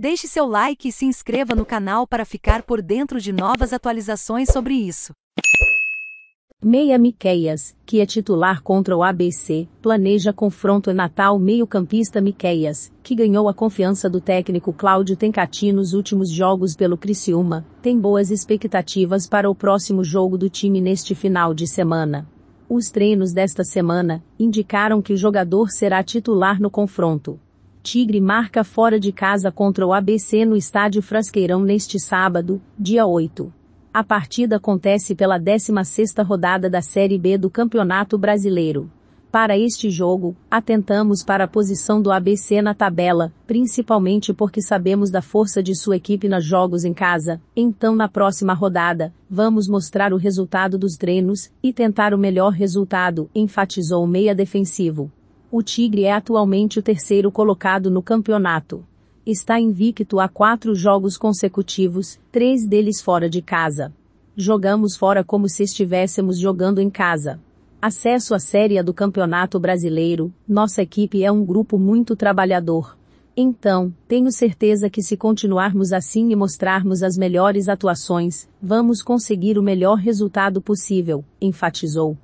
Deixe seu like e se inscreva no canal para ficar por dentro de novas atualizações sobre isso. Meia Miqueias, que é titular contra o ABC, planeja confronto natal meio-campista Miqueias, que ganhou a confiança do técnico Cláudio Tencati nos últimos jogos pelo Criciúma, tem boas expectativas para o próximo jogo do time neste final de semana. Os treinos desta semana indicaram que o jogador será titular no confronto. Tigre marca fora de casa contra o ABC no estádio Frasqueirão neste sábado, dia 8. A partida acontece pela 16ª rodada da Série B do Campeonato Brasileiro. Para este jogo, atentamos para a posição do ABC na tabela, principalmente porque sabemos da força de sua equipe nos jogos em casa, então na próxima rodada, vamos mostrar o resultado dos treinos e tentar o melhor resultado, enfatizou o meia defensivo. O Tigre é atualmente o terceiro colocado no campeonato. Está invicto a quatro jogos consecutivos, três deles fora de casa. Jogamos fora como se estivéssemos jogando em casa. Acesso à Série do Campeonato Brasileiro, nossa equipe é um grupo muito trabalhador. Então, tenho certeza que se continuarmos assim e mostrarmos as melhores atuações, vamos conseguir o melhor resultado possível, enfatizou.